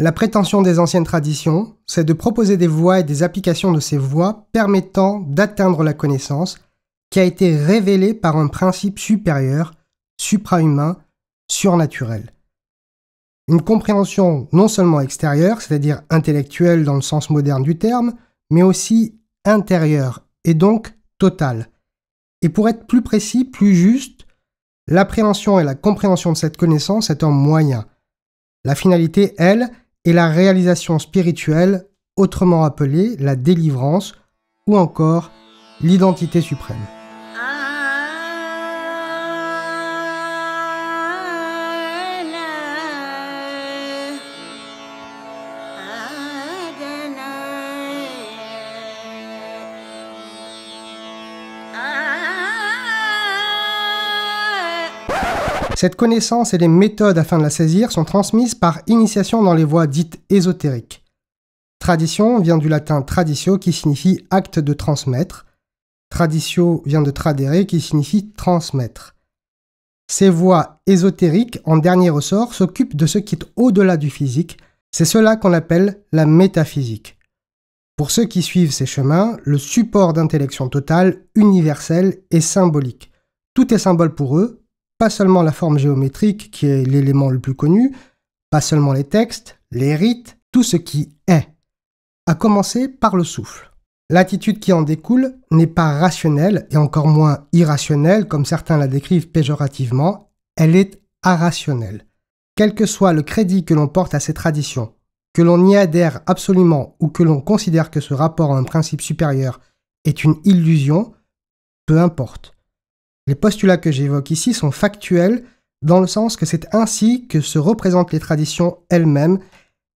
La prétention des anciennes traditions, c'est de proposer des voies et des applications de ces voies permettant d'atteindre la connaissance qui a été révélée par un principe supérieur, suprahumain, surnaturel. Une compréhension non seulement extérieure, c'est-à-dire intellectuelle dans le sens moderne du terme, mais aussi intérieure et donc totale. Et pour être plus précis, plus juste, l'appréhension et la compréhension de cette connaissance est un moyen. La finalité, elle, et la réalisation spirituelle, autrement appelée la délivrance ou encore l'identité suprême. Cette connaissance et les méthodes afin de la saisir sont transmises par initiation dans les voies dites ésotériques. Tradition vient du latin traditio qui signifie acte de transmettre. Traditio vient de tradere qui signifie transmettre. Ces voies ésotériques, en dernier ressort, s'occupent de ce qui est au-delà du physique. C'est cela qu'on appelle la métaphysique. Pour ceux qui suivent ces chemins, le support d'intellection totale, universelle et symbolique. Tout est symbole pour eux, pas seulement la forme géométrique qui est l'élément le plus connu, pas seulement les textes, les rites, tout ce qui est, à commencer par le souffle. L'attitude qui en découle n'est pas rationnelle et encore moins irrationnelle comme certains la décrivent péjorativement, elle est irrationnelle. Quel que soit le crédit que l'on porte à ces traditions, que l'on y adhère absolument ou que l'on considère que ce rapport à un principe supérieur est une illusion, peu importe. Les postulats que j'évoque ici sont factuels dans le sens que c'est ainsi que se représentent les traditions elles-mêmes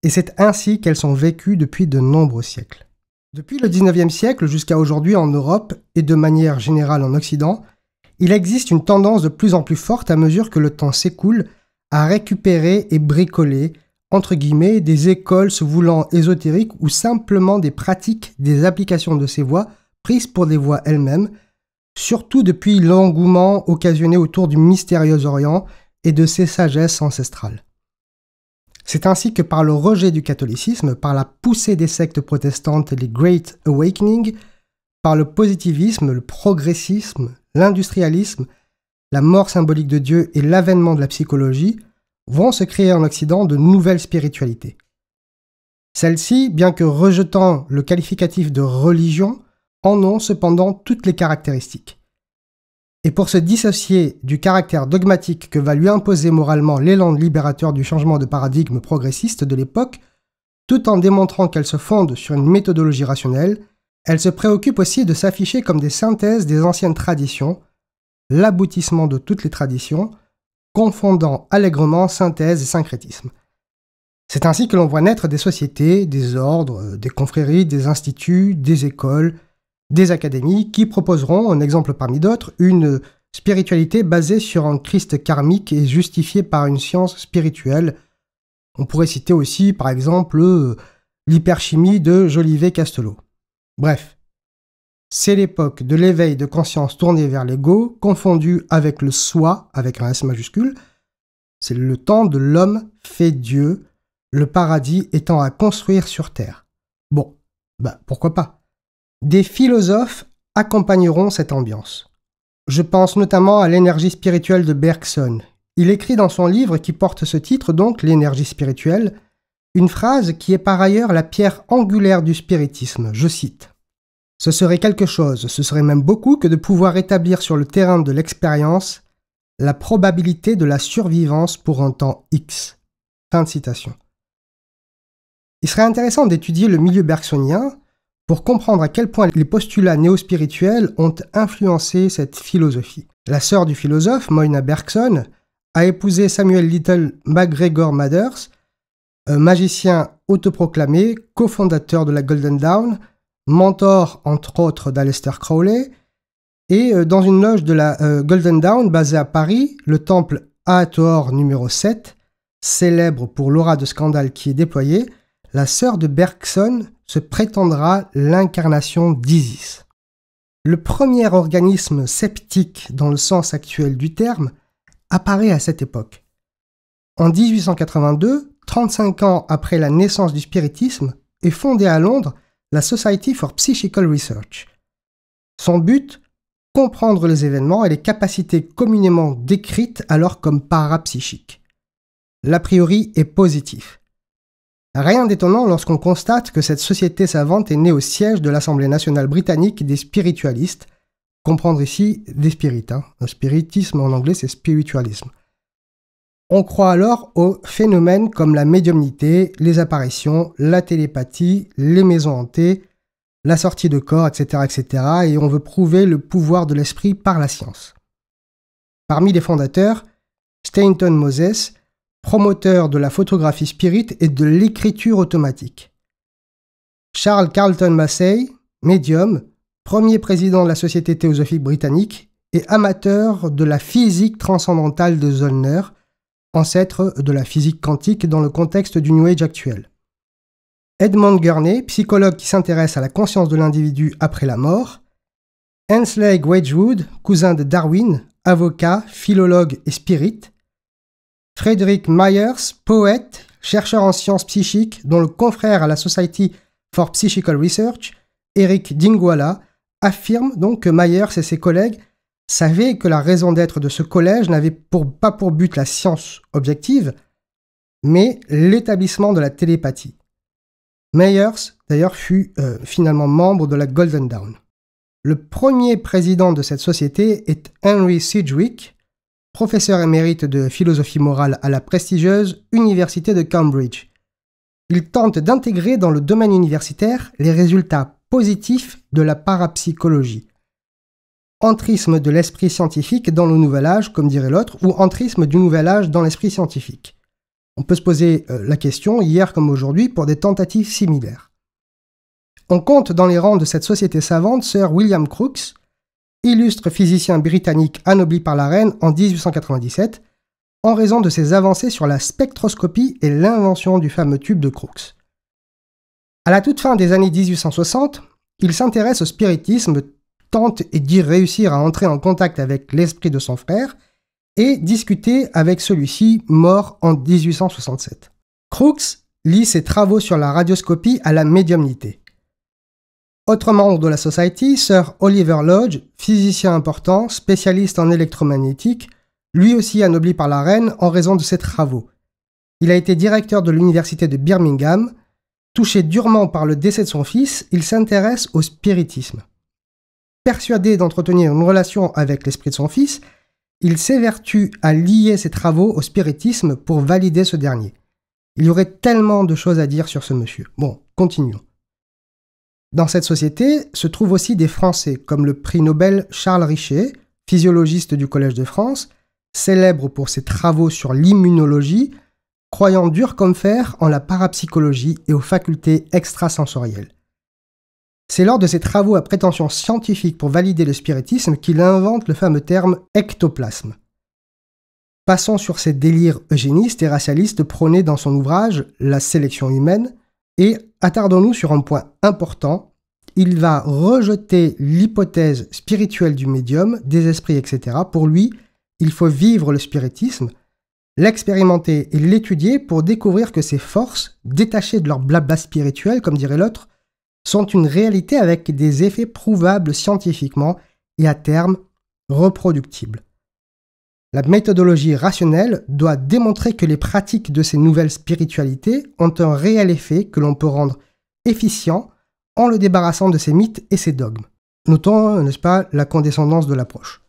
et c'est ainsi qu'elles sont vécues depuis de nombreux siècles. Depuis le 19e siècle jusqu'à aujourd'hui en Europe et de manière générale en Occident, il existe une tendance de plus en plus forte à mesure que le temps s'écoule à récupérer et bricoler, entre guillemets, des écoles se voulant ésotériques ou simplement des pratiques, des applications de ces voies prises pour des voies elles-mêmes surtout depuis l'engouement occasionné autour du mystérieux Orient et de ses sagesses ancestrales. C'est ainsi que par le rejet du catholicisme, par la poussée des sectes protestantes, les Great Awakening, par le positivisme, le progressisme, l'industrialisme, la mort symbolique de Dieu et l'avènement de la psychologie, vont se créer en Occident de nouvelles spiritualités. Celles-ci, bien que rejetant le qualificatif de religion, en ont cependant toutes les caractéristiques. Et pour se dissocier du caractère dogmatique que va lui imposer moralement l'élan libérateur du changement de paradigme progressiste de l'époque, tout en démontrant qu'elle se fonde sur une méthodologie rationnelle, elle se préoccupe aussi de s'afficher comme des synthèses des anciennes traditions, l'aboutissement de toutes les traditions, confondant allègrement synthèse et syncrétisme. C'est ainsi que l'on voit naître des sociétés, des ordres, des confréries, des instituts, des écoles, des académies qui proposeront, un exemple parmi d'autres, une spiritualité basée sur un Christ karmique et justifiée par une science spirituelle. On pourrait citer aussi, par exemple, l'hyperchimie de Jolivet Castelot. Bref, c'est l'époque de l'éveil de conscience tourné vers l'ego, confondu avec le soi, avec un S majuscule. C'est le temps de l'homme fait Dieu, le paradis étant à construire sur terre. Bon, bah pourquoi pas des philosophes accompagneront cette ambiance. Je pense notamment à l'énergie spirituelle de Bergson. Il écrit dans son livre qui porte ce titre, donc L'énergie spirituelle, une phrase qui est par ailleurs la pierre angulaire du spiritisme, je cite. Ce serait quelque chose, ce serait même beaucoup que de pouvoir établir sur le terrain de l'expérience la probabilité de la survivance pour un temps X. Fin de citation. Il serait intéressant d'étudier le milieu bergsonien pour comprendre à quel point les postulats néo-spirituels ont influencé cette philosophie. La sœur du philosophe, Moïna Bergson, a épousé Samuel Little MacGregor Mathers, magicien autoproclamé, cofondateur de la Golden Dawn, mentor entre autres d'Aleister Crowley, et euh, dans une loge de la euh, Golden Dawn basée à Paris, le temple Ahator numéro 7, célèbre pour l'aura de scandale qui est déployée, la sœur de Bergson se prétendra l'incarnation d'Isis. Le premier organisme sceptique dans le sens actuel du terme apparaît à cette époque. En 1882, 35 ans après la naissance du spiritisme, est fondée à Londres la Society for Psychical Research. Son but Comprendre les événements et les capacités communément décrites alors comme parapsychiques. L'a priori est positif. Rien d'étonnant lorsqu'on constate que cette société savante est née au siège de l'Assemblée nationale britannique des spiritualistes, comprendre ici des spirites. Hein. Le spiritisme en anglais c'est spiritualisme. On croit alors aux phénomènes comme la médiumnité, les apparitions, la télépathie, les maisons hantées, la sortie de corps, etc., etc. Et on veut prouver le pouvoir de l'esprit par la science. Parmi les fondateurs, Stainton Moses promoteur de la photographie spirit et de l'écriture automatique. Charles Carlton Massey, médium, premier président de la Société théosophique britannique et amateur de la physique transcendantale de Zollner, ancêtre de la physique quantique dans le contexte du New Age actuel. Edmond Gurney, psychologue qui s'intéresse à la conscience de l'individu après la mort. Hensley Wedgwood, cousin de Darwin, avocat, philologue et spirit. Frederick Myers, poète, chercheur en sciences psychiques, dont le confrère à la Society for Psychical Research, Eric Dingwala, affirme donc que Myers et ses collègues savaient que la raison d'être de ce collège n'avait pas pour but la science objective, mais l'établissement de la télépathie. Myers, d'ailleurs, fut euh, finalement membre de la Golden Dawn. Le premier président de cette société est Henry Sidgwick, professeur émérite de philosophie morale à la prestigieuse Université de Cambridge. Il tente d'intégrer dans le domaine universitaire les résultats positifs de la parapsychologie. Entrisme de l'esprit scientifique dans le nouvel âge, comme dirait l'autre, ou entrisme du nouvel âge dans l'esprit scientifique. On peut se poser euh, la question, hier comme aujourd'hui, pour des tentatives similaires. On compte dans les rangs de cette société savante Sir William Crookes, illustre physicien britannique anobli par la reine en 1897, en raison de ses avancées sur la spectroscopie et l'invention du fameux tube de Crookes. À la toute fin des années 1860, il s'intéresse au spiritisme, tente et dit réussir à entrer en contact avec l'esprit de son frère et discuter avec celui-ci mort en 1867. Crookes lit ses travaux sur la radioscopie à la médiumnité. Autre membre de la Society, Sir Oliver Lodge, physicien important, spécialiste en électromagnétique, lui aussi anobli par la reine en raison de ses travaux. Il a été directeur de l'université de Birmingham. Touché durement par le décès de son fils, il s'intéresse au spiritisme. Persuadé d'entretenir une relation avec l'esprit de son fils, il s'évertue à lier ses travaux au spiritisme pour valider ce dernier. Il y aurait tellement de choses à dire sur ce monsieur. Bon, continuons. Dans cette société se trouvent aussi des Français, comme le prix Nobel Charles Richer, physiologiste du Collège de France, célèbre pour ses travaux sur l'immunologie, croyant dur comme fer en la parapsychologie et aux facultés extrasensorielles. C'est lors de ses travaux à prétention scientifique pour valider le spiritisme qu'il invente le fameux terme ectoplasme. Passons sur ces délires eugénistes et racialistes prônés dans son ouvrage La sélection humaine, et attardons-nous sur un point important, il va rejeter l'hypothèse spirituelle du médium, des esprits, etc. Pour lui, il faut vivre le spiritisme, l'expérimenter et l'étudier pour découvrir que ces forces, détachées de leur blabla spirituel, comme dirait l'autre, sont une réalité avec des effets prouvables scientifiquement et à terme reproductibles. La méthodologie rationnelle doit démontrer que les pratiques de ces nouvelles spiritualités ont un réel effet que l'on peut rendre efficient en le débarrassant de ses mythes et ses dogmes. Notons, n'est-ce pas, la condescendance de l'approche.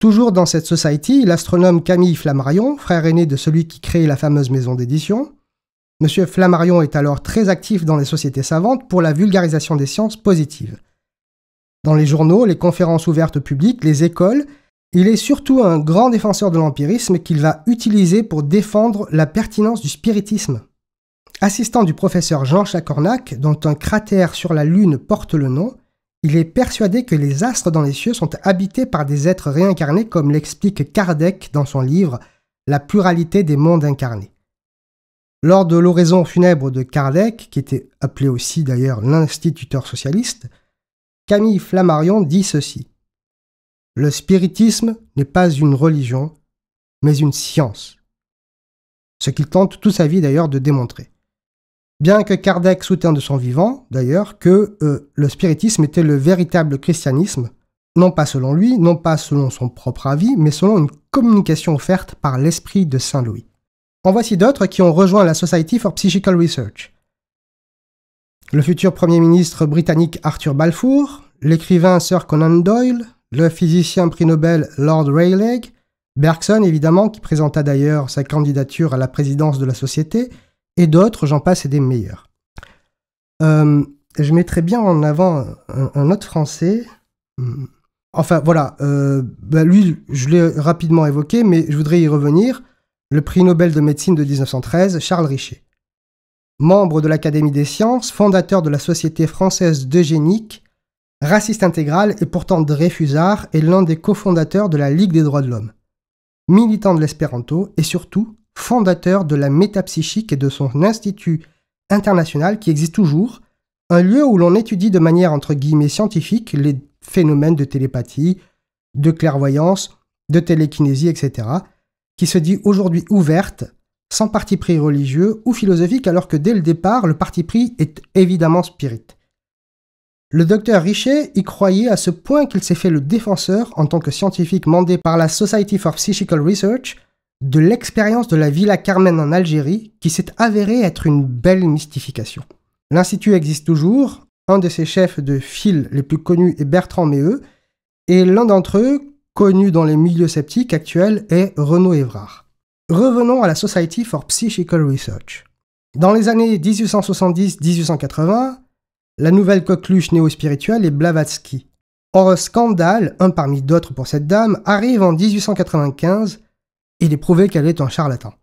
Toujours dans cette society, l'astronome Camille Flammarion, frère aîné de celui qui crée la fameuse maison d'édition, Monsieur Flammarion est alors très actif dans les sociétés savantes pour la vulgarisation des sciences positives. Dans les journaux, les conférences ouvertes publiques, les écoles il est surtout un grand défenseur de l'empirisme qu'il va utiliser pour défendre la pertinence du spiritisme. Assistant du professeur Jean Chacornac, dont un cratère sur la Lune porte le nom, il est persuadé que les astres dans les cieux sont habités par des êtres réincarnés comme l'explique Kardec dans son livre La pluralité des mondes incarnés. Lors de l'oraison funèbre de Kardec, qui était appelé aussi d'ailleurs l'instituteur socialiste, Camille Flammarion dit ceci. Le spiritisme n'est pas une religion, mais une science. Ce qu'il tente toute sa vie d'ailleurs de démontrer. Bien que Kardec soutient de son vivant, d'ailleurs, que euh, le spiritisme était le véritable christianisme, non pas selon lui, non pas selon son propre avis, mais selon une communication offerte par l'esprit de Saint Louis. En voici d'autres qui ont rejoint la Society for Psychical Research. Le futur Premier ministre britannique Arthur Balfour, l'écrivain Sir Conan Doyle, le physicien prix Nobel Lord Rayleigh, Bergson évidemment, qui présenta d'ailleurs sa candidature à la présidence de la société, et d'autres, j'en passe, et des meilleurs. Euh, je mettrais bien en avant un, autre Français. Hmm. Enfin voilà, euh, bah, lui, je l'ai rapidement évoqué, mais je voudrais y revenir. Le prix Nobel de médecine de 1913, Charles Richer. Membre de l'Académie des sciences, fondateur de la Société française d'eugénique, Raciste intégral et pourtant Dreyfusard est l'un des cofondateurs de la Ligue des droits de l'homme. Militant de l'espéranto et surtout fondateur de la métapsychique et de son institut international qui existe toujours, un lieu où l'on étudie de manière entre guillemets scientifique les phénomènes de télépathie, de clairvoyance, de télékinésie, etc., qui se dit aujourd'hui ouverte, sans parti pris religieux ou philosophique, alors que dès le départ, le parti pris est évidemment spirit. Le docteur Richet y croyait à ce point qu'il s'est fait le défenseur, en tant que scientifique mandé par la Society for Psychical Research, de l'expérience de la Villa Carmen en Algérie, qui s'est avérée être une belle mystification. L'institut existe toujours, un de ses chefs de file les plus connus est Bertrand Méheux, et l'un d'entre eux, connu dans les milieux sceptiques actuels, est Renaud Evrard. Revenons à la Society for Psychical Research. Dans les années 1870-1880, la nouvelle coqueluche néo-spirituelle est Blavatsky. un scandale, un parmi d'autres pour cette dame, arrive en 1895 et il est prouvé qu'elle est un charlatan.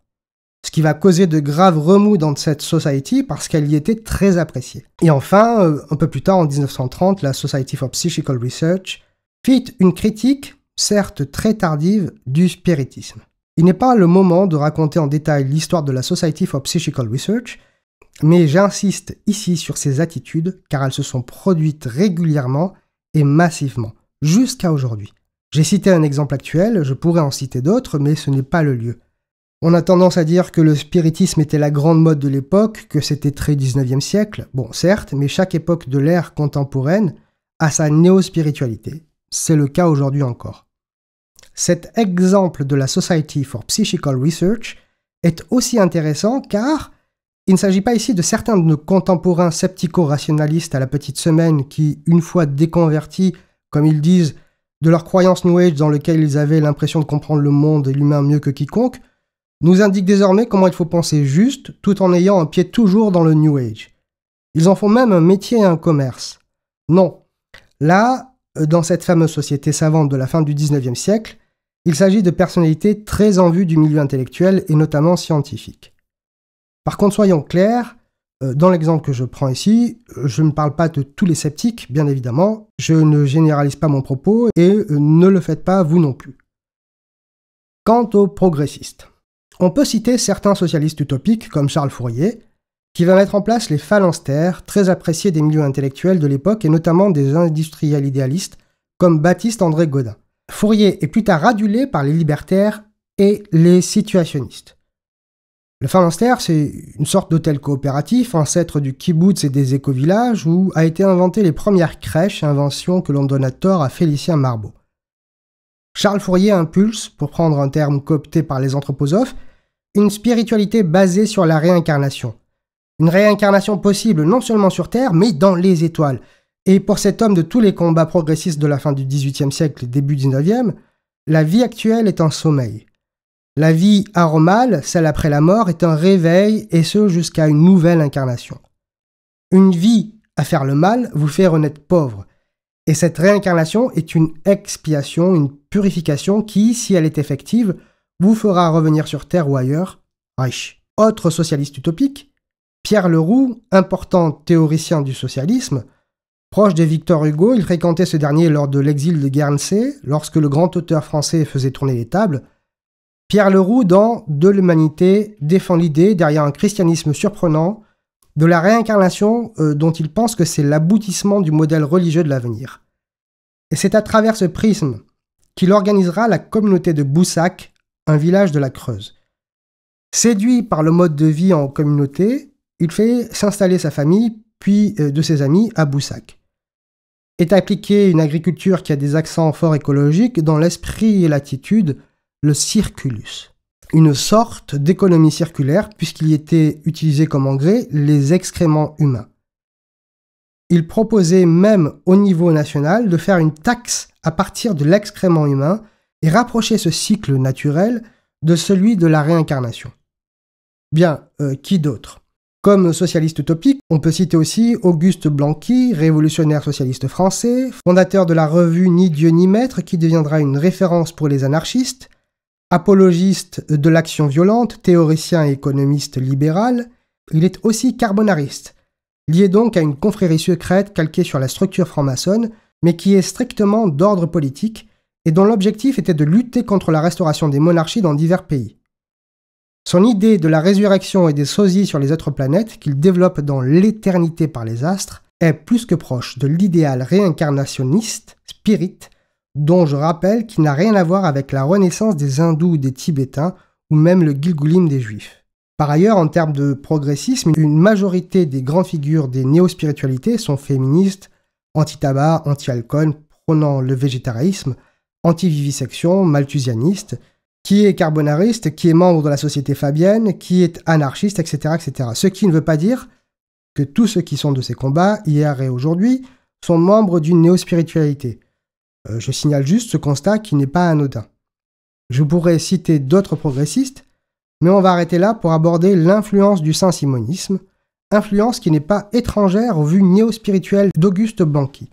Ce qui va causer de graves remous dans cette Society parce qu'elle y était très appréciée. Et enfin, euh, un peu plus tard, en 1930, la Society for Psychical Research fit une critique, certes très tardive, du spiritisme. Il n'est pas le moment de raconter en détail l'histoire de la Society for Psychical Research, mais j'insiste ici sur ces attitudes car elles se sont produites régulièrement et massivement, jusqu'à aujourd'hui. J'ai cité un exemple actuel, je pourrais en citer d'autres, mais ce n'est pas le lieu. On a tendance à dire que le spiritisme était la grande mode de l'époque, que c'était très 19e siècle, bon certes, mais chaque époque de l'ère contemporaine a sa néo-spiritualité. C'est le cas aujourd'hui encore. Cet exemple de la Society for Psychical Research est aussi intéressant car il ne s'agit pas ici de certains de nos contemporains sceptico-rationalistes à la petite semaine qui, une fois déconvertis, comme ils disent, de leur croyance New Age dans lequel ils avaient l'impression de comprendre le monde et l'humain mieux que quiconque, nous indiquent désormais comment il faut penser juste tout en ayant un pied toujours dans le New Age. Ils en font même un métier et un commerce. Non. Là, euh, dans cette fameuse société savante de la fin du 19e siècle, il s'agit de personnalités très en vue du milieu intellectuel et notamment scientifique. Par contre, soyons clairs, euh, dans l'exemple que je prends ici, euh, je ne parle pas de tous les sceptiques, bien évidemment, je ne généralise pas mon propos et euh, ne le faites pas vous non plus. Quant aux progressistes, on peut citer certains socialistes utopiques comme Charles Fourier, qui va mettre en place les phalanstères, très appréciés des milieux intellectuels de l'époque et notamment des industriels idéalistes comme Baptiste André Godin. Fourier est plus tard adulé par les libertaires et les situationnistes. Le Finanster, c'est une sorte d'hôtel coopératif, ancêtre du kibbutz et des écovillages, où a été inventée les premières crèches, invention que l'on donne à tort à Félicien Marbeau. Charles Fourier impulse, pour prendre un terme coopté par les anthroposophes, une spiritualité basée sur la réincarnation. Une réincarnation possible non seulement sur Terre, mais dans les étoiles. Et pour cet homme de tous les combats progressistes de la fin du XVIIIe siècle et début XIXe, la vie actuelle est un sommeil. La vie aromale, celle après la mort, est un réveil, et ce jusqu'à une nouvelle incarnation. Une vie à faire le mal vous fait renaître pauvre, et cette réincarnation est une expiation, une purification qui, si elle est effective, vous fera revenir sur Terre ou ailleurs riche. Autre socialiste utopique, Pierre Leroux, important théoricien du socialisme, Proche de Victor Hugo, il fréquentait ce dernier lors de l'exil de Guernsey, lorsque le grand auteur français faisait tourner les tables, Pierre Leroux, dans De l'humanité, défend l'idée, derrière un christianisme surprenant, de la réincarnation euh, dont il pense que c'est l'aboutissement du modèle religieux de l'avenir. Et c'est à travers ce prisme qu'il organisera la communauté de Boussac, un village de la Creuse. Séduit par le mode de vie en communauté, il fait s'installer sa famille, puis euh, de ses amis, à Boussac. Est appliquée une agriculture qui a des accents forts écologiques dans l'esprit et l'attitude, le circulus. Une sorte d'économie circulaire puisqu'il y était utilisé comme engrais les excréments humains. Il proposait même au niveau national de faire une taxe à partir de l'excrément humain et rapprocher ce cycle naturel de celui de la réincarnation. Bien, euh, qui d'autre Comme socialiste utopique, on peut citer aussi Auguste Blanqui, révolutionnaire socialiste français, fondateur de la revue Ni Dieu ni Maître qui deviendra une référence pour les anarchistes, Apologiste de l'action violente, théoricien et économiste libéral, il est aussi carbonariste, lié donc à une confrérie secrète calquée sur la structure franc-maçonne, mais qui est strictement d'ordre politique et dont l'objectif était de lutter contre la restauration des monarchies dans divers pays. Son idée de la résurrection et des sosies sur les autres planètes, qu'il développe dans L'éternité par les astres, est plus que proche de l'idéal réincarnationniste, spirit, dont je rappelle qu'il n'a rien à voir avec la renaissance des hindous ou des tibétains, ou même le Gilgulim des juifs. Par ailleurs, en termes de progressisme, une majorité des grandes figures des néo-spiritualités sont féministes, anti-tabac, anti-alcool, prônant le végétarisme, anti-vivisection, malthusianistes, qui est carbonariste, qui est membre de la société fabienne, qui est anarchiste, etc. etc. Ce qui ne veut pas dire que tous ceux qui sont de ces combats, hier et aujourd'hui, sont membres d'une néo-spiritualité. Euh, je signale juste ce constat qui n'est pas anodin. Je pourrais citer d'autres progressistes, mais on va arrêter là pour aborder l'influence du saint-simonisme, influence qui n'est pas étrangère aux vues néo-spirituelles d'Auguste Blanqui.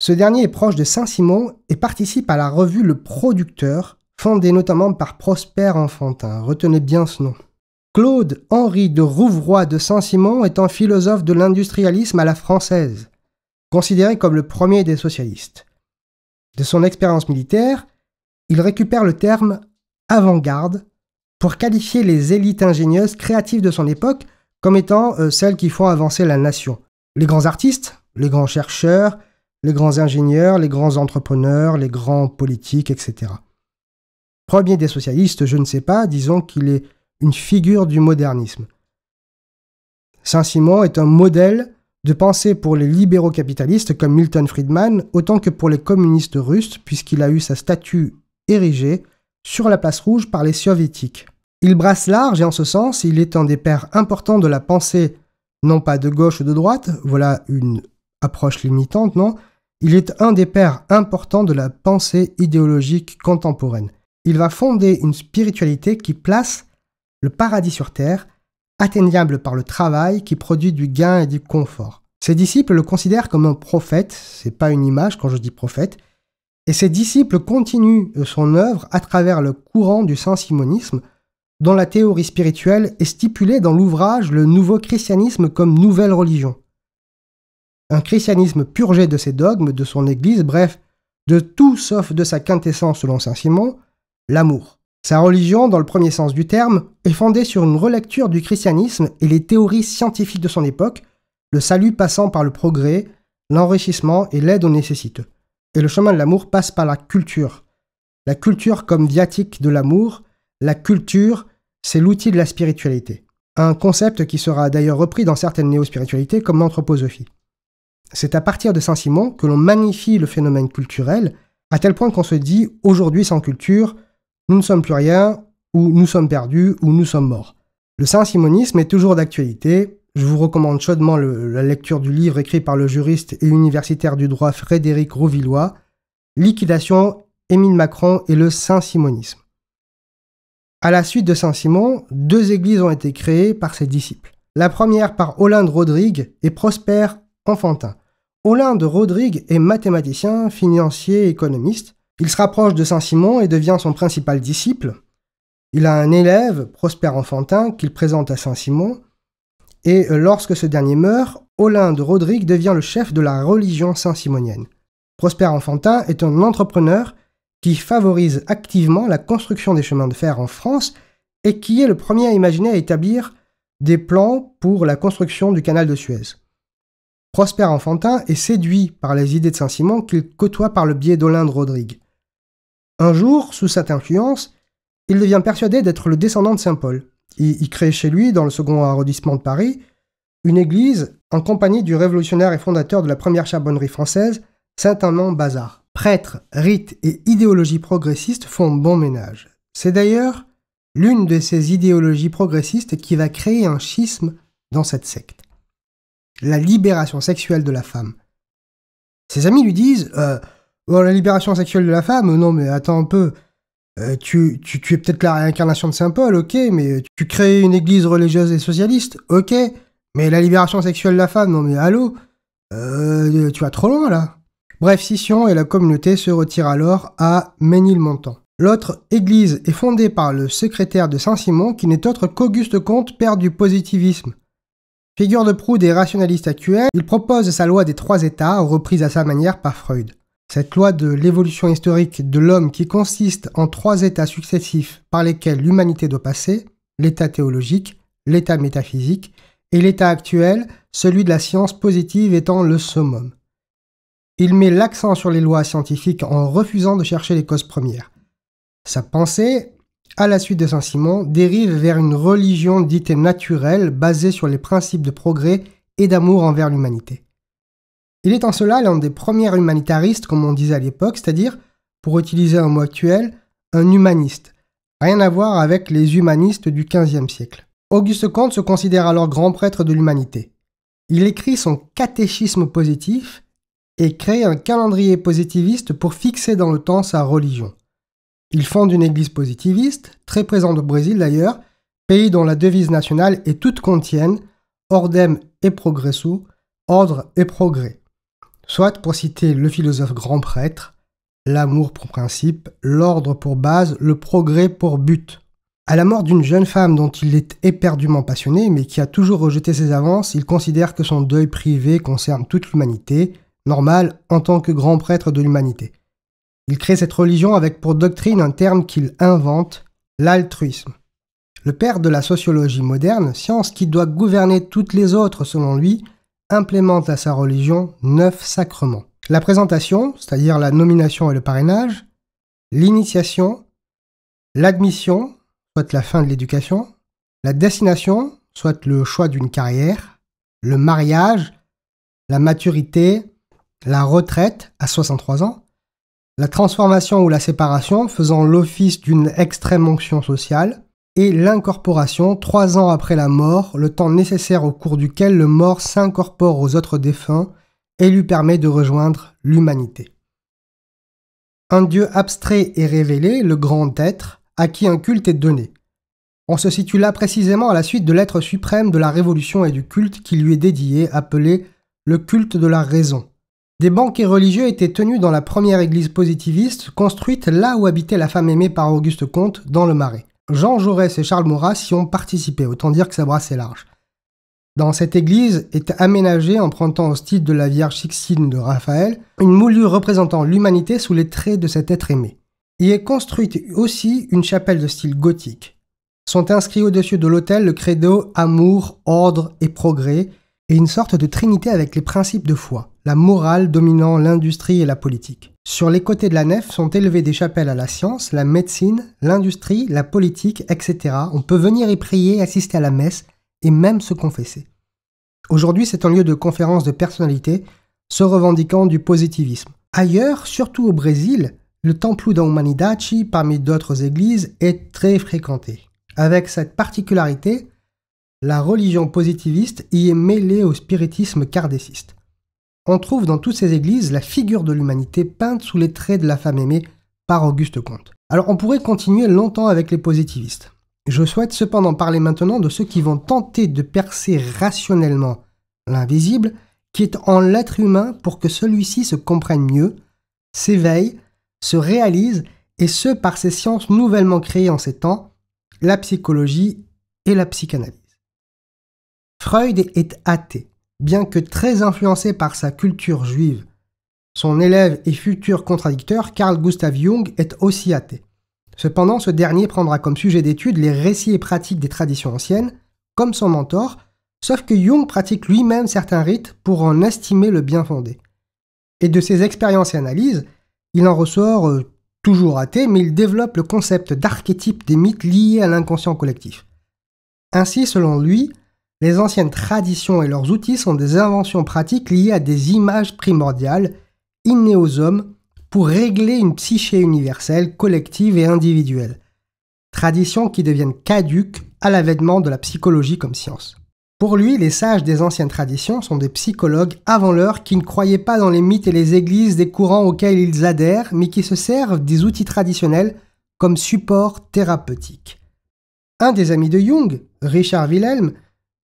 Ce dernier est proche de Saint-Simon et participe à la revue Le Producteur, fondée notamment par Prosper Enfantin. Retenez bien ce nom. Claude Henri de Rouvroy de Saint-Simon est un philosophe de l'industrialisme à la française, considéré comme le premier des socialistes de son expérience militaire, il récupère le terme avant-garde pour qualifier les élites ingénieuses créatives de son époque comme étant euh, celles qui font avancer la nation. Les grands artistes, les grands chercheurs, les grands ingénieurs, les grands entrepreneurs, les grands politiques, etc. Premier des socialistes, je ne sais pas, disons qu'il est une figure du modernisme. Saint-Simon est un modèle de penser pour les libéraux capitalistes comme Milton Friedman autant que pour les communistes russes puisqu'il a eu sa statue érigée sur la place rouge par les soviétiques. Il brasse large et en ce sens, il est un des pères importants de la pensée non pas de gauche ou de droite, voilà une approche limitante, non, il est un des pères importants de la pensée idéologique contemporaine. Il va fonder une spiritualité qui place le paradis sur terre atteignable par le travail qui produit du gain et du confort. Ses disciples le considèrent comme un prophète, c'est pas une image quand je dis prophète, et ses disciples continuent son œuvre à travers le courant du saint-simonisme, dont la théorie spirituelle est stipulée dans l'ouvrage Le nouveau christianisme comme nouvelle religion. Un christianisme purgé de ses dogmes, de son Église, bref, de tout sauf de sa quintessence selon Saint-Simon, l'amour. Sa religion, dans le premier sens du terme, est fondée sur une relecture du christianisme et les théories scientifiques de son époque, le salut passant par le progrès, l'enrichissement et l'aide aux nécessiteux. Et le chemin de l'amour passe par la culture. La culture comme viatique de l'amour, la culture, c'est l'outil de la spiritualité. Un concept qui sera d'ailleurs repris dans certaines néo-spiritualités comme l'anthroposophie. C'est à partir de Saint-Simon que l'on magnifie le phénomène culturel, à tel point qu'on se dit aujourd'hui sans culture, nous ne sommes plus rien, ou nous sommes perdus, ou nous sommes morts. Le saint-simonisme est toujours d'actualité. Je vous recommande chaudement la lecture du livre écrit par le juriste et universitaire du droit Frédéric Rouvillois, Liquidation, Émile Macron et le saint-simonisme. À la suite de Saint-Simon, deux églises ont été créées par ses disciples. La première par Olympe Rodrigue et Prosper Enfantin. de Rodrigue est mathématicien, financier, économiste. Il se rapproche de Saint-Simon et devient son principal disciple. Il a un élève, Prosper Enfantin, qu'il présente à Saint-Simon, et euh, lorsque ce dernier meurt, Olympe de Rodrigue devient le chef de la religion saint-simonienne. Prosper Enfantin est un entrepreneur qui favorise activement la construction des chemins de fer en France et qui est le premier à imaginer à établir des plans pour la construction du canal de Suez. Prosper Enfantin est séduit par les idées de Saint-Simon qu'il côtoie par le biais d'Olinde Rodrigue. Un jour, sous cette influence, il devient persuadé d'être le descendant de Saint Paul. Il, crée chez lui, dans le second arrondissement de Paris, une église en compagnie du révolutionnaire et fondateur de la première charbonnerie française, Saint Amand Bazar. Prêtres, rites et idéologie progressiste font bon ménage. C'est d'ailleurs l'une de ces idéologies progressistes qui va créer un schisme dans cette secte. La libération sexuelle de la femme. Ses amis lui disent euh, Bon, la libération sexuelle de la femme, non, mais attends un peu. Euh, tu, tu, es peut-être la réincarnation de Saint Paul, ok, mais tu crées une église religieuse et socialiste, ok, mais la libération sexuelle de la femme, non, mais allô, euh, tu vas trop loin là. Bref, scission et la communauté se retire alors à Ménilmontant. L'autre église est fondée par le secrétaire de Saint-Simon, qui n'est autre qu'Auguste Comte, père du positivisme. Figure de proue des rationalistes actuels, il propose sa loi des trois États, reprise à sa manière par Freud. Cette loi de l'évolution historique de l'homme qui consiste en trois états successifs par lesquels l'humanité doit passer, l'état théologique, l'état métaphysique et l'état actuel, celui de la science positive étant le summum. Il met l'accent sur les lois scientifiques en refusant de chercher les causes premières. Sa pensée, à la suite de Saint-Simon, dérive vers une religion dite naturelle basée sur les principes de progrès et d'amour envers l'humanité. Il est en cela l'un des premiers humanitaristes, comme on disait à l'époque, c'est-à-dire, pour utiliser un mot actuel, un humaniste. Rien à voir avec les humanistes du XVe siècle. Auguste Comte se considère alors grand prêtre de l'humanité. Il écrit son catéchisme positif et crée un calendrier positiviste pour fixer dans le temps sa religion. Il fonde une église positiviste, très présente au Brésil d'ailleurs, pays dont la devise nationale est toute contienne, ordem et progresso, ordre et progrès soit pour citer le philosophe grand prêtre, l'amour pour principe, l'ordre pour base, le progrès pour but. À la mort d'une jeune femme dont il est éperdument passionné, mais qui a toujours rejeté ses avances, il considère que son deuil privé concerne toute l'humanité, normal en tant que grand prêtre de l'humanité. Il crée cette religion avec pour doctrine un terme qu'il invente, l'altruisme. Le père de la sociologie moderne, science qui doit gouverner toutes les autres selon lui, implémente à sa religion neuf sacrements. La présentation, c'est-à-dire la nomination et le parrainage, l'initiation, l'admission, soit la fin de l'éducation, la destination, soit le choix d'une carrière, le mariage, la maturité, la retraite à 63 ans, la transformation ou la séparation faisant l'office d'une extrême onction sociale, et l'incorporation trois ans après la mort, le temps nécessaire au cours duquel le mort s'incorpore aux autres défunts et lui permet de rejoindre l'humanité. Un Dieu abstrait est révélé, le grand être, à qui un culte est donné. On se situe là précisément à la suite de l'être suprême de la Révolution et du culte qui lui est dédié, appelé le culte de la raison. Des banquets religieux étaient tenus dans la première église positiviste construite là où habitait la femme aimée par Auguste Comte dans le Marais. Jean Jaurès et Charles Maurras y ont participé, autant dire que sa brasse est large. Dans cette église est aménagée, en prenant au style de la Vierge Sixtine de Raphaël, une moulure représentant l'humanité sous les traits de cet être aimé. Y est construite aussi une chapelle de style gothique. Sont inscrits au-dessus de l'autel le credo amour, ordre et progrès, et une sorte de trinité avec les principes de foi, la morale dominant l'industrie et la politique. Sur les côtés de la nef sont élevées des chapelles à la science, la médecine, l'industrie, la politique, etc. On peut venir y prier, assister à la messe et même se confesser. Aujourd'hui, c'est un lieu de conférence de personnalités se revendiquant du positivisme. Ailleurs, surtout au Brésil, le temple da parmi d'autres églises, est très fréquenté. Avec cette particularité, la religion positiviste y est mêlée au spiritisme cardéciste on trouve dans toutes ces églises la figure de l'humanité peinte sous les traits de la femme aimée par Auguste Comte. Alors on pourrait continuer longtemps avec les positivistes. Je souhaite cependant parler maintenant de ceux qui vont tenter de percer rationnellement l'invisible qui est en l'être humain pour que celui-ci se comprenne mieux, s'éveille, se réalise, et ce par ces sciences nouvellement créées en ces temps, la psychologie et la psychanalyse. Freud est athée bien que très influencé par sa culture juive. Son élève et futur contradicteur, Carl Gustav Jung, est aussi athée. Cependant, ce dernier prendra comme sujet d'étude les récits et pratiques des traditions anciennes, comme son mentor, sauf que Jung pratique lui-même certains rites pour en estimer le bien fondé. Et de ses expériences et analyses, il en ressort euh, toujours athée, mais il développe le concept d'archétype des mythes liés à l'inconscient collectif. Ainsi, selon lui, les anciennes traditions et leurs outils sont des inventions pratiques liées à des images primordiales, innées aux hommes, pour régler une psyché universelle, collective et individuelle. Traditions qui deviennent caduques à l'avènement de la psychologie comme science. Pour lui, les sages des anciennes traditions sont des psychologues avant l'heure qui ne croyaient pas dans les mythes et les églises des courants auxquels ils adhèrent, mais qui se servent des outils traditionnels comme support thérapeutique. Un des amis de Jung, Richard Wilhelm,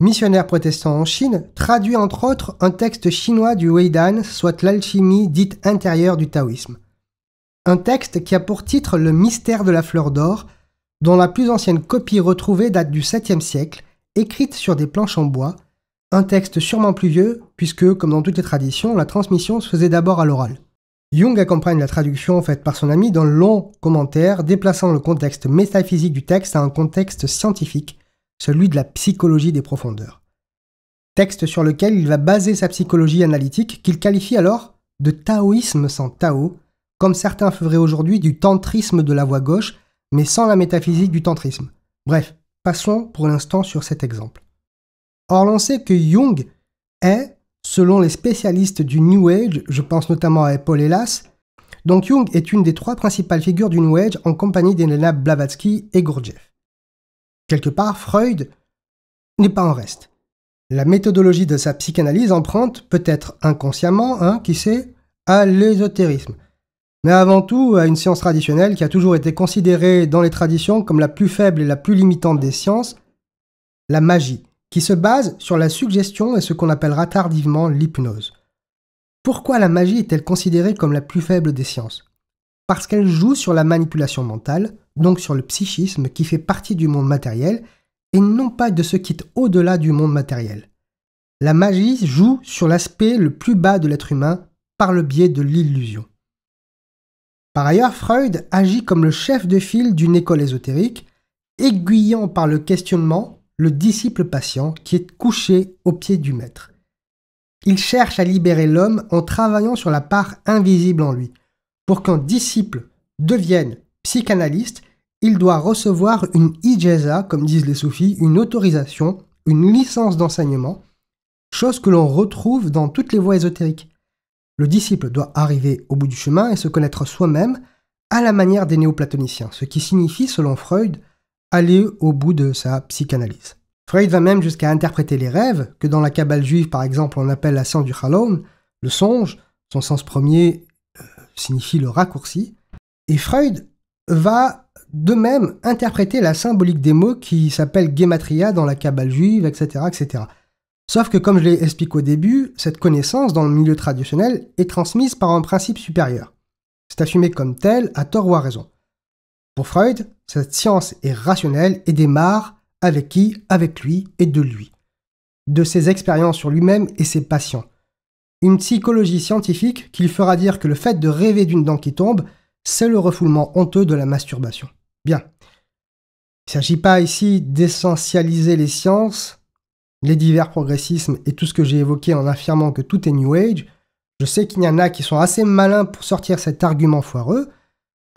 Missionnaire protestant en Chine, traduit entre autres un texte chinois du Weidan, soit l'alchimie dite intérieure du taoïsme. Un texte qui a pour titre Le mystère de la fleur d'or, dont la plus ancienne copie retrouvée date du 7e siècle, écrite sur des planches en bois, un texte sûrement plus vieux, puisque, comme dans toutes les traditions, la transmission se faisait d'abord à l'oral. Jung accompagne la traduction faite par son ami dans le long commentaire, déplaçant le contexte métaphysique du texte à un contexte scientifique, celui de la psychologie des profondeurs. Texte sur lequel il va baser sa psychologie analytique, qu'il qualifie alors de taoïsme sans Tao, comme certains feraient aujourd'hui du tantrisme de la voie gauche, mais sans la métaphysique du tantrisme. Bref, passons pour l'instant sur cet exemple. Or, l'on sait que Jung est, selon les spécialistes du New Age, je pense notamment à Paul Elas, donc Jung est une des trois principales figures du New Age en compagnie d'Elena Blavatsky et Gurdjieff. Quelque part, Freud n'est pas en reste. La méthodologie de sa psychanalyse emprunte, peut-être inconsciemment, hein, qui sait, à l'ésotérisme, mais avant tout à une science traditionnelle qui a toujours été considérée dans les traditions comme la plus faible et la plus limitante des sciences, la magie, qui se base sur la suggestion et ce qu'on appellera tardivement l'hypnose. Pourquoi la magie est-elle considérée comme la plus faible des sciences Parce qu'elle joue sur la manipulation mentale, donc sur le psychisme qui fait partie du monde matériel, et non pas de ce qui est au-delà du monde matériel. La magie joue sur l'aspect le plus bas de l'être humain par le biais de l'illusion. Par ailleurs, Freud agit comme le chef de file d'une école ésotérique, aiguillant par le questionnement le disciple patient qui est couché au pied du maître. Il cherche à libérer l'homme en travaillant sur la part invisible en lui, pour qu'un disciple devienne psychanalyste il doit recevoir une ijaza, comme disent les soufis, une autorisation, une licence d'enseignement, chose que l'on retrouve dans toutes les voies ésotériques. Le disciple doit arriver au bout du chemin et se connaître soi-même à la manière des néoplatoniciens, ce qui signifie, selon Freud, aller au bout de sa psychanalyse. Freud va même jusqu'à interpréter les rêves, que dans la cabale juive par exemple on appelle la science du halon, le songe, son sens premier euh, signifie le raccourci, et Freud va de même interpréter la symbolique des mots qui s'appelle Gematria dans la Kabbale juive, etc., etc. Sauf que, comme je l'ai expliqué au début, cette connaissance dans le milieu traditionnel est transmise par un principe supérieur. C'est assumé comme tel, à tort ou à raison. Pour Freud, cette science est rationnelle et démarre avec qui, avec lui et de lui. De ses expériences sur lui-même et ses passions. Une psychologie scientifique qui lui fera dire que le fait de rêver d'une dent qui tombe, c'est le refoulement honteux de la masturbation. Bien. Il ne s'agit pas ici d'essentialiser les sciences, les divers progressismes et tout ce que j'ai évoqué en affirmant que tout est New Age. Je sais qu'il y en a qui sont assez malins pour sortir cet argument foireux.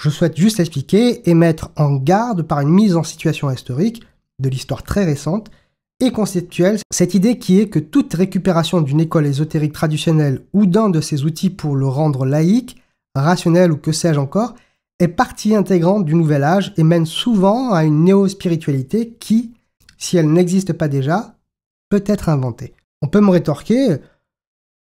Je souhaite juste expliquer et mettre en garde par une mise en situation historique de l'histoire très récente et conceptuelle cette idée qui est que toute récupération d'une école ésotérique traditionnelle ou d'un de ses outils pour le rendre laïque, rationnel ou que sais-je encore, est partie intégrante du nouvel âge et mène souvent à une néo-spiritualité qui, si elle n'existe pas déjà, peut être inventée. On peut me rétorquer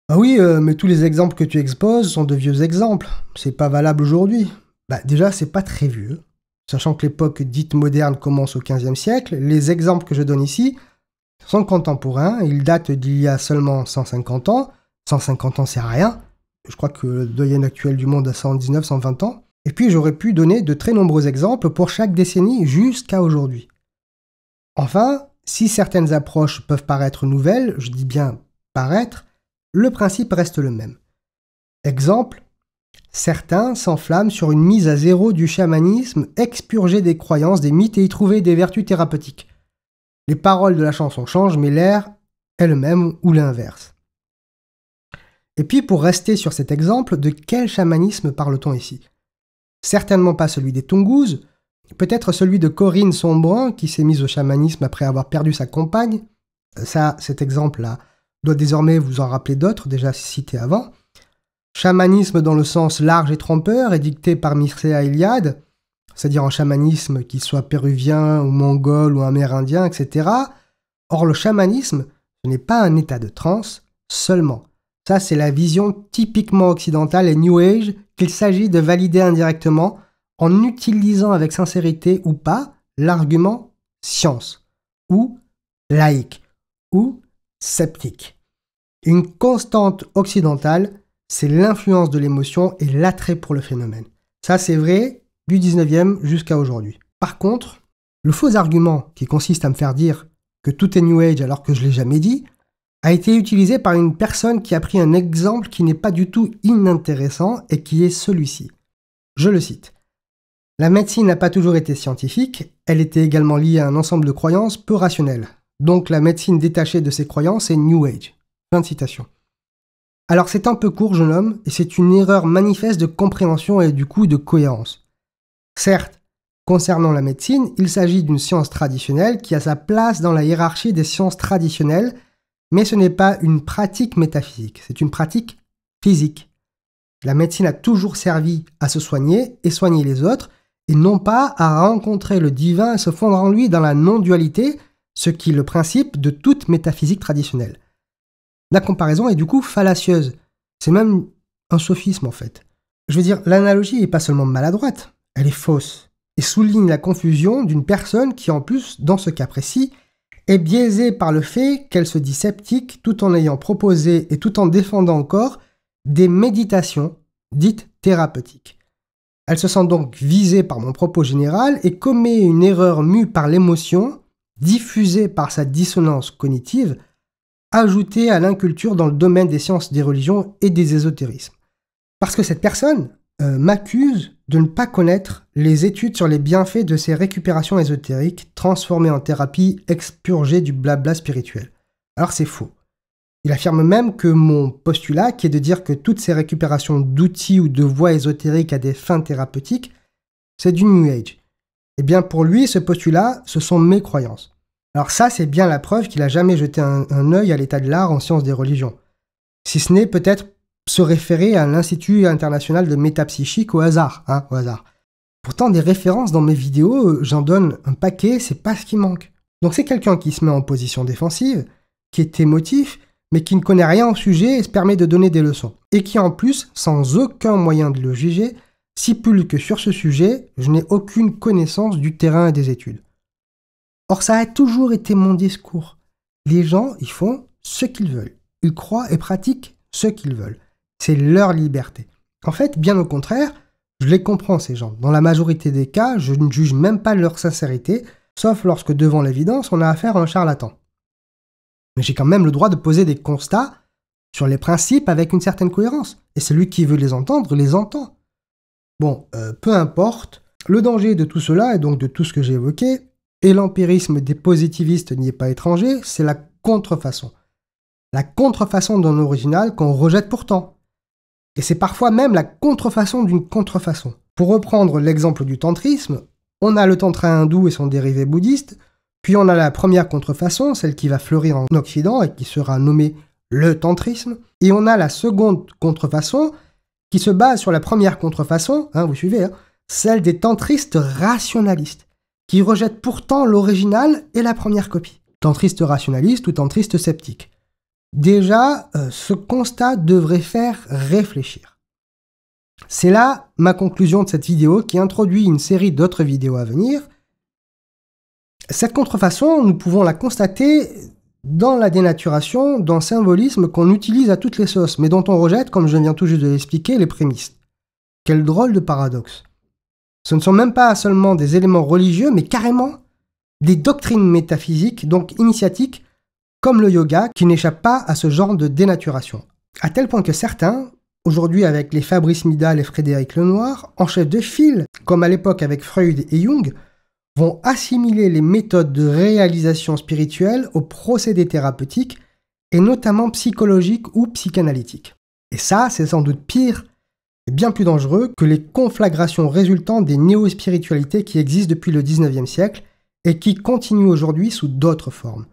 Ah oui, euh, mais tous les exemples que tu exposes sont de vieux exemples, c'est pas valable aujourd'hui. Bah déjà, c'est pas très vieux. Sachant que l'époque dite moderne commence au XVe siècle, les exemples que je donne ici sont contemporains, ils datent d'il y a seulement 150 ans. 150 ans, c'est rien. Je crois que le doyen actuel du monde a 119, 120 ans. Et puis j'aurais pu donner de très nombreux exemples pour chaque décennie jusqu'à aujourd'hui. Enfin, si certaines approches peuvent paraître nouvelles, je dis bien paraître, le principe reste le même. Exemple, certains s'enflamment sur une mise à zéro du chamanisme, expurger des croyances, des mythes et y trouver des vertus thérapeutiques. Les paroles de la chanson changent, mais l'air est le même ou l'inverse. Et puis pour rester sur cet exemple, de quel chamanisme parle-t-on ici certainement pas celui des Tungus, peut-être celui de Corinne Sombran qui s'est mise au chamanisme après avoir perdu sa compagne. Euh, ça, cet exemple-là doit désormais vous en rappeler d'autres déjà cités avant. Chamanisme dans le sens large et trompeur est dicté par Mircea Eliade, c'est-à-dire en chamanisme qu'il soit péruvien ou mongol ou amérindien, etc. Or le chamanisme, ce n'est pas un état de transe seulement, ça, c'est la vision typiquement occidentale et New Age qu'il s'agit de valider indirectement en utilisant avec sincérité ou pas l'argument science ou laïque ou sceptique. Une constante occidentale, c'est l'influence de l'émotion et l'attrait pour le phénomène. Ça, c'est vrai du 19e jusqu'à aujourd'hui. Par contre, le faux argument qui consiste à me faire dire que tout est New Age alors que je l'ai jamais dit, a été utilisé par une personne qui a pris un exemple qui n'est pas du tout inintéressant et qui est celui-ci. Je le cite. La médecine n'a pas toujours été scientifique, elle était également liée à un ensemble de croyances peu rationnelles. Donc la médecine détachée de ces croyances est New Age. Fin de citation. Alors c'est un peu court, jeune homme, et c'est une erreur manifeste de compréhension et du coup de cohérence. Certes, concernant la médecine, il s'agit d'une science traditionnelle qui a sa place dans la hiérarchie des sciences traditionnelles mais ce n'est pas une pratique métaphysique, c'est une pratique physique. La médecine a toujours servi à se soigner et soigner les autres, et non pas à rencontrer le divin et se fondre en lui dans la non-dualité, ce qui est le principe de toute métaphysique traditionnelle. La comparaison est du coup fallacieuse. C'est même un sophisme en fait. Je veux dire, l'analogie n'est pas seulement maladroite, elle est fausse, et souligne la confusion d'une personne qui en plus, dans ce cas précis, est biaisée par le fait qu'elle se dit sceptique tout en ayant proposé et tout en défendant encore des méditations dites thérapeutiques. Elle se sent donc visée par mon propos général et commet une erreur mue par l'émotion, diffusée par sa dissonance cognitive, ajoutée à l'inculture dans le domaine des sciences des religions et des ésotérismes. Parce que cette personne, euh, m'accuse de ne pas connaître les études sur les bienfaits de ces récupérations ésotériques transformées en thérapie expurgée du blabla spirituel. Alors c'est faux. Il affirme même que mon postulat, qui est de dire que toutes ces récupérations d'outils ou de voies ésotériques à des fins thérapeutiques, c'est du New Age. Eh bien pour lui, ce postulat, ce sont mes croyances. Alors ça, c'est bien la preuve qu'il a jamais jeté un, oeil œil à l'état de l'art en sciences des religions. Si ce n'est peut-être se référer à l'Institut international de métapsychique au hasard, hein, au hasard. Pourtant, des références dans mes vidéos, euh, j'en donne un paquet, c'est pas ce qui manque. Donc c'est quelqu'un qui se met en position défensive, qui est émotif, mais qui ne connaît rien au sujet et se permet de donner des leçons. Et qui en plus, sans aucun moyen de le juger, stipule que sur ce sujet, je n'ai aucune connaissance du terrain et des études. Or, ça a toujours été mon discours. Les gens, ils font ce qu'ils veulent. Ils croient et pratiquent ce qu'ils veulent. C'est leur liberté. En fait, bien au contraire, je les comprends ces gens. Dans la majorité des cas, je ne juge même pas leur sincérité, sauf lorsque devant l'évidence, on a affaire à un charlatan. Mais j'ai quand même le droit de poser des constats sur les principes avec une certaine cohérence, et celui qui veut les entendre les entend. Bon, euh, peu importe, le danger de tout cela, et donc de tout ce que j'ai évoqué, et l'empirisme des positivistes n'y est pas étranger, c'est la contrefaçon. La contrefaçon d'un original qu'on rejette pourtant, et c'est parfois même la contrefaçon d'une contrefaçon. Pour reprendre l'exemple du tantrisme, on a le tantra hindou et son dérivé bouddhiste, puis on a la première contrefaçon, celle qui va fleurir en Occident et qui sera nommée le tantrisme, et on a la seconde contrefaçon qui se base sur la première contrefaçon, hein, vous suivez, hein, celle des tantristes rationalistes, qui rejettent pourtant l'original et la première copie. Tantriste rationaliste ou tantristes sceptiques. Déjà, euh, ce constat devrait faire réfléchir. C'est là ma conclusion de cette vidéo qui introduit une série d'autres vidéos à venir. Cette contrefaçon, nous pouvons la constater dans la dénaturation, dans symbolisme qu'on utilise à toutes les sauces, mais dont on rejette, comme je viens tout juste de l'expliquer, les prémices. Quel drôle de paradoxe. Ce ne sont même pas seulement des éléments religieux, mais carrément des doctrines métaphysiques, donc initiatiques, comme le yoga, qui n'échappe pas à ce genre de dénaturation. À tel point que certains, aujourd'hui avec les Fabrice Midal et Frédéric Lenoir, en chef de file, comme à l'époque avec Freud et Jung, vont assimiler les méthodes de réalisation spirituelle aux procédés thérapeutiques, et notamment psychologiques ou psychanalytiques. Et ça, c'est sans doute pire et bien plus dangereux que les conflagrations résultant des néo-spiritualités qui existent depuis le 19e siècle et qui continuent aujourd'hui sous d'autres formes.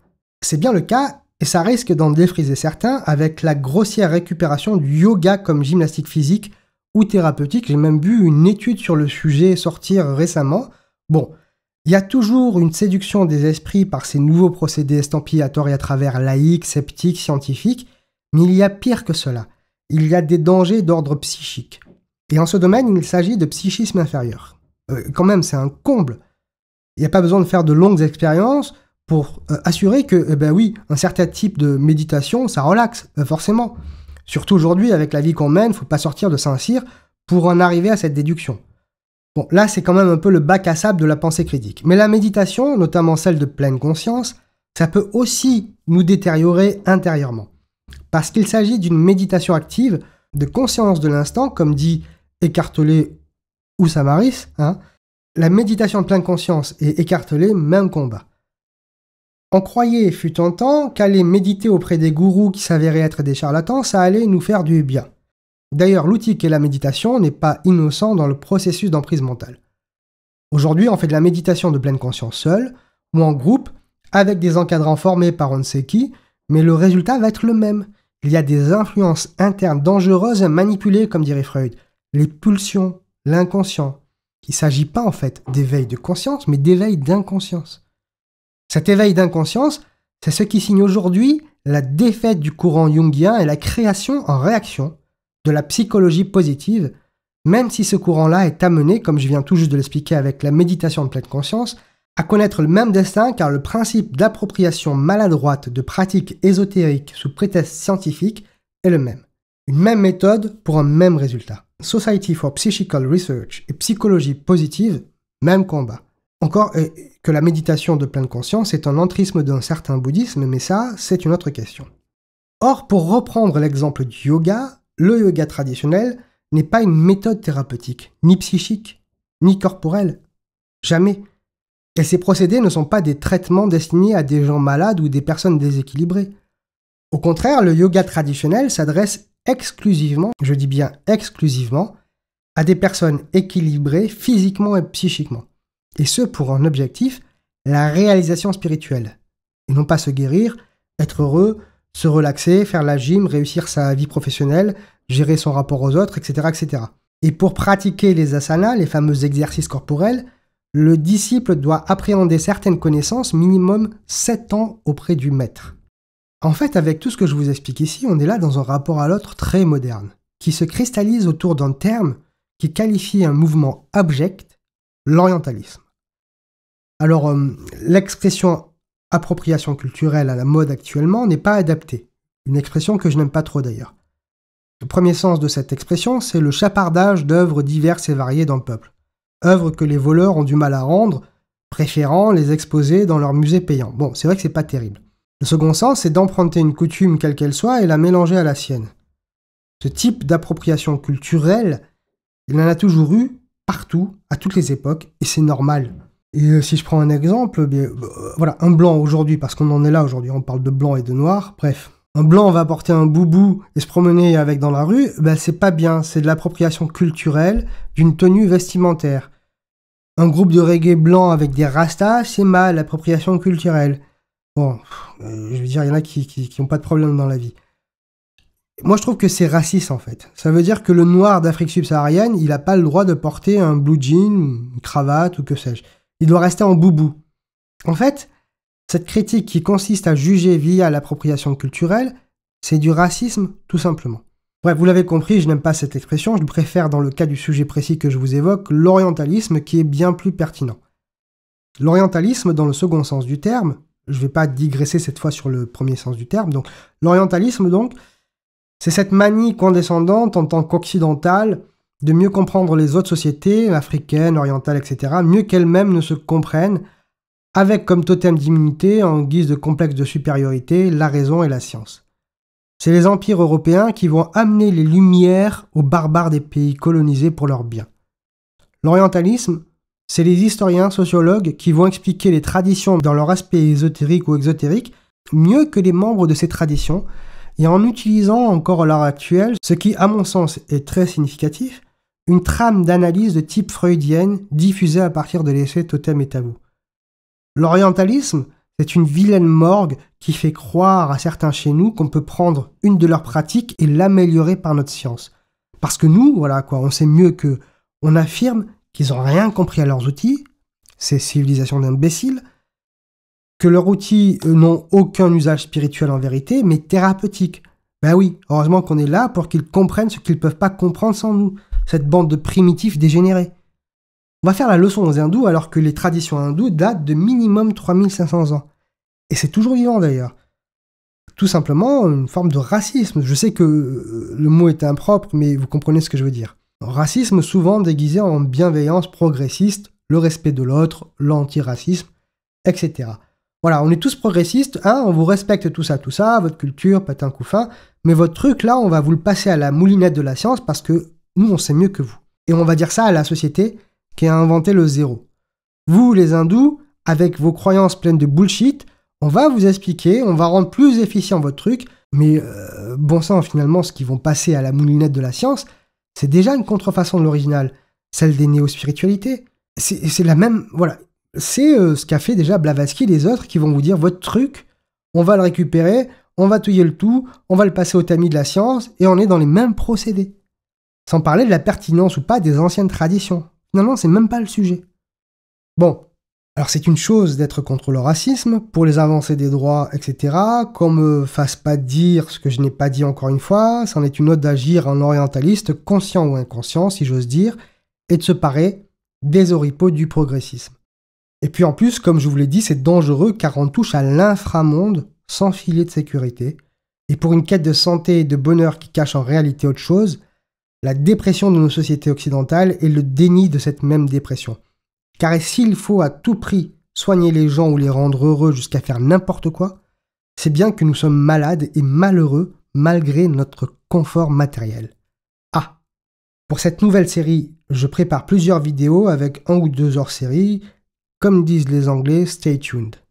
C'est bien le cas et ça risque d'en défriser certains avec la grossière récupération du yoga comme gymnastique physique ou thérapeutique. J'ai même vu une étude sur le sujet sortir récemment. Bon, il y a toujours une séduction des esprits par ces nouveaux procédés estampillés à tort et à travers laïques, sceptiques, scientifiques, mais il y a pire que cela. Il y a des dangers d'ordre psychique. Et en ce domaine, il s'agit de psychisme inférieur. Euh, quand même, c'est un comble. Il n'y a pas besoin de faire de longues expériences pour euh, assurer que, eh ben oui, un certain type de méditation, ça relaxe, euh, forcément. Surtout aujourd'hui, avec la vie qu'on mène, faut pas sortir de Saint-Cyr pour en arriver à cette déduction. Bon, là, c'est quand même un peu le bac à sable de la pensée critique. Mais la méditation, notamment celle de pleine conscience, ça peut aussi nous détériorer intérieurement. Parce qu'il s'agit d'une méditation active, de conscience de l'instant, comme dit Écartelé ou Samaris. Hein. La méditation de pleine conscience et Écartelé, même combat. On croyait, fut un temps, qu'aller méditer auprès des gourous qui s'avéraient être des charlatans, ça allait nous faire du bien. D'ailleurs, l'outil qu'est la méditation n'est pas innocent dans le processus d'emprise mentale. Aujourd'hui, on fait de la méditation de pleine conscience seule, ou en groupe, avec des encadrants formés par on ne sait qui, mais le résultat va être le même. Il y a des influences internes dangereuses à manipuler, comme dirait Freud, les pulsions, l'inconscient. Il ne s'agit pas en fait d'éveil de conscience, mais d'éveil d'inconscience. Cet éveil d'inconscience, c'est ce qui signe aujourd'hui la défaite du courant jungien et la création en réaction de la psychologie positive, même si ce courant-là est amené, comme je viens tout juste de l'expliquer avec la méditation de pleine conscience, à connaître le même destin car le principe d'appropriation maladroite de pratiques ésotériques sous prétexte scientifique est le même. Une même méthode pour un même résultat. Society for Psychical Research et psychologie positive, même combat. Encore que la méditation de pleine conscience est un entrisme d'un certain bouddhisme, mais ça, c'est une autre question. Or, pour reprendre l'exemple du yoga, le yoga traditionnel n'est pas une méthode thérapeutique, ni psychique, ni corporelle. Jamais. Et ces procédés ne sont pas des traitements destinés à des gens malades ou des personnes déséquilibrées. Au contraire, le yoga traditionnel s'adresse exclusivement, je dis bien exclusivement, à des personnes équilibrées physiquement et psychiquement et ce pour un objectif, la réalisation spirituelle, et non pas se guérir, être heureux, se relaxer, faire la gym, réussir sa vie professionnelle, gérer son rapport aux autres, etc. etc. Et pour pratiquer les asanas, les fameux exercices corporels, le disciple doit appréhender certaines connaissances minimum 7 ans auprès du maître. En fait, avec tout ce que je vous explique ici, on est là dans un rapport à l'autre très moderne, qui se cristallise autour d'un terme qui qualifie un mouvement abject, l'orientalisme. Alors, euh, l'expression appropriation culturelle à la mode actuellement n'est pas adaptée. Une expression que je n'aime pas trop d'ailleurs. Le premier sens de cette expression, c'est le chapardage d'œuvres diverses et variées dans le peuple. œuvres que les voleurs ont du mal à rendre, préférant les exposer dans leur musée payants. Bon, c'est vrai que c'est pas terrible. Le second sens, c'est d'emprunter une coutume quelle qu'elle soit et la mélanger à la sienne. Ce type d'appropriation culturelle, il en a toujours eu, partout, à toutes les époques, et c'est normal. Et euh, si je prends un exemple, eh euh, voilà, un blanc aujourd'hui, parce qu'on en est là aujourd'hui, on parle de blanc et de noir, bref. Un blanc va porter un boubou et se promener avec dans la rue, eh ben c'est pas bien, c'est de l'appropriation culturelle d'une tenue vestimentaire. Un groupe de reggae blanc avec des rastas, c'est mal, l'appropriation culturelle. Bon, euh, je veux dire, il y en a qui, qui, pas de problème dans la vie. Moi, je trouve que c'est raciste, en fait. Ça veut dire que le noir d'Afrique subsaharienne, il n'a pas le droit de porter un blue jean, une cravate ou que sais-je il doit rester en boubou. En fait, cette critique qui consiste à juger via l'appropriation culturelle, c'est du racisme tout simplement. Bref, vous l'avez compris, je n'aime pas cette expression, je préfère dans le cas du sujet précis que je vous évoque l'orientalisme qui est bien plus pertinent. L'orientalisme dans le second sens du terme, je ne vais pas digresser cette fois sur le premier sens du terme, donc l'orientalisme donc, c'est cette manie condescendante en tant qu'occidental de mieux comprendre les autres sociétés, africaines, orientales, etc., mieux qu'elles-mêmes ne se comprennent, avec comme totem d'immunité, en guise de complexe de supériorité, la raison et la science. C'est les empires européens qui vont amener les lumières aux barbares des pays colonisés pour leur bien. L'orientalisme, c'est les historiens, sociologues qui vont expliquer les traditions dans leur aspect ésotérique ou exotérique mieux que les membres de ces traditions, et en utilisant encore à l'heure actuelle, ce qui à mon sens est très significatif, une trame d'analyse de type freudienne diffusée à partir de l'essai Totem et Tabou. L'orientalisme, c'est une vilaine morgue qui fait croire à certains chez nous qu'on peut prendre une de leurs pratiques et l'améliorer par notre science. Parce que nous, voilà quoi, on sait mieux que On affirme qu'ils n'ont rien compris à leurs outils, ces civilisations d'imbéciles, que leurs outils n'ont aucun usage spirituel en vérité, mais thérapeutique. Ben oui, heureusement qu'on est là pour qu'ils comprennent ce qu'ils ne peuvent pas comprendre sans nous cette bande de primitifs dégénérés. On va faire la leçon aux hindous alors que les traditions hindoues datent de minimum 3500 ans. Et c'est toujours vivant d'ailleurs. Tout simplement une forme de racisme. Je sais que euh, le mot est impropre, mais vous comprenez ce que je veux dire. Racisme souvent déguisé en bienveillance progressiste, le respect de l'autre, l'antiracisme, etc. Voilà, on est tous progressistes, hein, on vous respecte tout ça, tout ça, votre culture, patin, fin, mais votre truc là, on va vous le passer à la moulinette de la science parce que nous, on sait mieux que vous. Et on va dire ça à la société qui a inventé le zéro. Vous, les hindous, avec vos croyances pleines de bullshit, on va vous expliquer, on va rendre plus efficient votre truc, mais euh, bon sang, finalement, ce qu'ils vont passer à la moulinette de la science, c'est déjà une contrefaçon de l'original, celle des néo-spiritualités. C'est la même. Voilà. C'est euh, ce qu'a fait déjà Blavatsky les autres qui vont vous dire votre truc, on va le récupérer, on va touiller le tout, on va le passer au tamis de la science, et on est dans les mêmes procédés. Sans parler de la pertinence ou pas des anciennes traditions. Finalement, c'est même pas le sujet. Bon, alors c'est une chose d'être contre le racisme, pour les avancées des droits, etc. Qu'on me fasse pas dire ce que je n'ai pas dit encore une fois, c'en est une autre d'agir en orientaliste, conscient ou inconscient, si j'ose dire, et de se parer des oripeaux du progressisme. Et puis en plus, comme je vous l'ai dit, c'est dangereux car on touche à l'inframonde sans filet de sécurité, et pour une quête de santé et de bonheur qui cache en réalité autre chose, la dépression de nos sociétés occidentales et le déni de cette même dépression. Car s'il faut à tout prix soigner les gens ou les rendre heureux jusqu'à faire n'importe quoi, c'est bien que nous sommes malades et malheureux malgré notre confort matériel. Ah Pour cette nouvelle série, je prépare plusieurs vidéos avec un ou deux hors-série. Comme disent les Anglais, stay tuned.